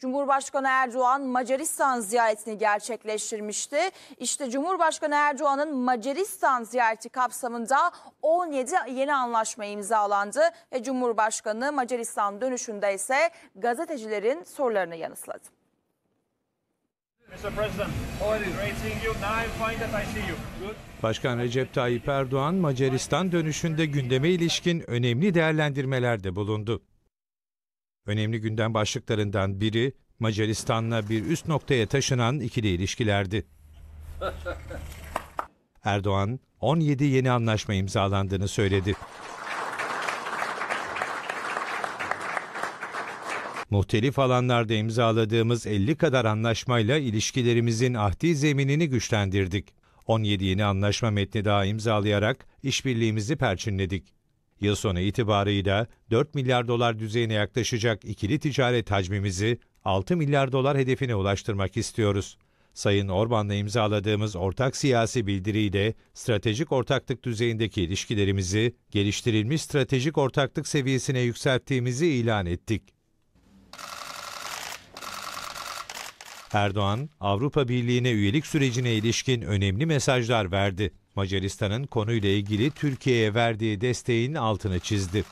Cumhurbaşkanı Erdoğan Macaristan ziyaretini gerçekleştirmişti. İşte Cumhurbaşkanı Erdoğan'ın Macaristan ziyareti kapsamında 17 yeni anlaşma imzalandı ve Cumhurbaşkanı Macaristan dönüşünde ise gazetecilerin sorularını yanıtladı. Başkan Recep Tayyip Erdoğan Macaristan dönüşünde gündeme ilişkin önemli değerlendirmelerde bulundu. Önemli gündem başlıklarından biri Macaristan'la bir üst noktaya taşınan ikili ilişkilerdi. Erdoğan 17 yeni anlaşma imzalandığını söyledi. Muhtelif alanlarda imzaladığımız 50 kadar anlaşmayla ilişkilerimizin ahdi zeminini güçlendirdik. 17 yeni anlaşma metni daha imzalayarak işbirliğimizi perçinledik. Yıl sonu itibarıyla 4 milyar dolar düzeyine yaklaşacak ikili ticaret hacmimizi 6 milyar dolar hedefine ulaştırmak istiyoruz. Sayın Orban'la imzaladığımız ortak siyasi bildiriyle stratejik ortaklık düzeyindeki ilişkilerimizi geliştirilmiş stratejik ortaklık seviyesine yükselttiğimizi ilan ettik. Erdoğan, Avrupa Birliği'ne üyelik sürecine ilişkin önemli mesajlar verdi. Macaristan'ın konuyla ilgili Türkiye'ye verdiği desteğin altını çizdi.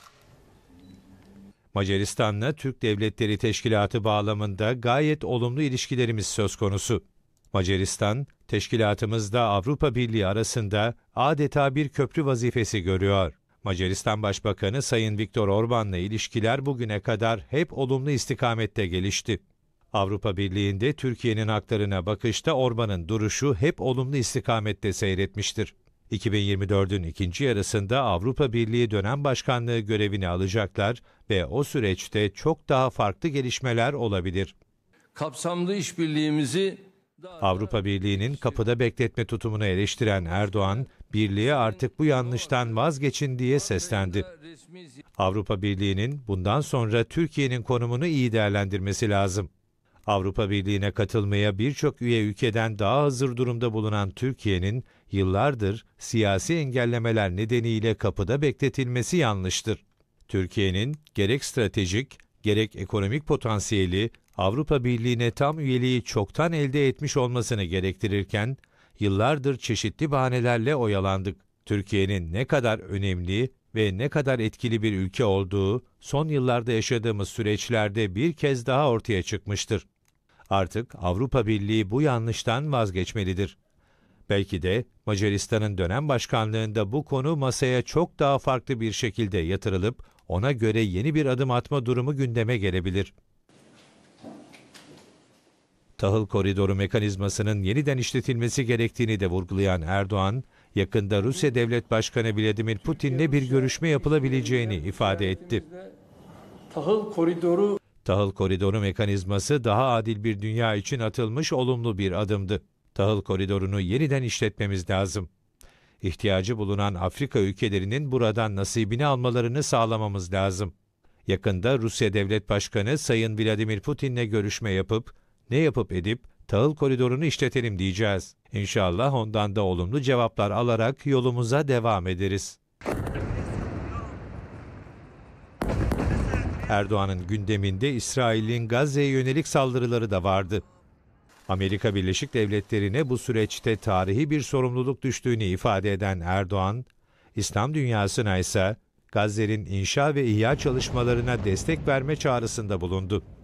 Macaristan'la Türk Devletleri Teşkilatı bağlamında gayet olumlu ilişkilerimiz söz konusu. Macaristan, teşkilatımızda Avrupa Birliği arasında adeta bir köprü vazifesi görüyor. Macaristan Başbakanı Sayın Viktor Orban'la ilişkiler bugüne kadar hep olumlu istikamette gelişti. Avrupa Birliği'nde Türkiye'nin haklarına bakışta Orban'ın duruşu hep olumlu istikamette seyretmiştir. 2024'ün ikinci yarısında Avrupa Birliği dönem başkanlığı görevini alacaklar ve o süreçte çok daha farklı gelişmeler olabilir. Kapsamlı işbirliğimizi Avrupa Birliği'nin kapıda bekletme tutumunu eleştiren Erdoğan, birliğe artık bu yanlıştan vazgeçin diye seslendi. Avrupa Birliği'nin bundan sonra Türkiye'nin konumunu iyi değerlendirmesi lazım. Avrupa Birliği'ne katılmaya birçok üye ülkeden daha hazır durumda bulunan Türkiye'nin yıllardır siyasi engellemeler nedeniyle kapıda bekletilmesi yanlıştır. Türkiye'nin gerek stratejik, gerek ekonomik potansiyeli Avrupa Birliği'ne tam üyeliği çoktan elde etmiş olmasını gerektirirken, yıllardır çeşitli bahanelerle oyalandık. Türkiye'nin ne kadar önemli ve ne kadar etkili bir ülke olduğu son yıllarda yaşadığımız süreçlerde bir kez daha ortaya çıkmıştır. Artık Avrupa Birliği bu yanlıştan vazgeçmelidir. Belki de Macaristan'ın dönem başkanlığında bu konu masaya çok daha farklı bir şekilde yatırılıp ona göre yeni bir adım atma durumu gündeme gelebilir. Tahıl koridoru mekanizmasının yeniden işletilmesi gerektiğini de vurgulayan Erdoğan, yakında Rusya Devlet Başkanı Vladimir Putin'le bir görüşme yapılabileceğini ifade etti. Tahıl koridoru Tahıl koridoru mekanizması daha adil bir dünya için atılmış olumlu bir adımdı. Tahıl koridorunu yeniden işletmemiz lazım. İhtiyacı bulunan Afrika ülkelerinin buradan nasibini almalarını sağlamamız lazım. Yakında Rusya Devlet Başkanı Sayın Vladimir Putin'le görüşme yapıp, ne yapıp edip tahıl koridorunu işletelim diyeceğiz. İnşallah ondan da olumlu cevaplar alarak yolumuza devam ederiz. Erdoğan'ın gündeminde İsrail'in Gazze'ye yönelik saldırıları da vardı. Amerika Birleşik Devletleri'ne bu süreçte tarihi bir sorumluluk düştüğünü ifade eden Erdoğan, İslam dünyasına ise Gazze'nin inşa ve ihya çalışmalarına destek verme çağrısında bulundu.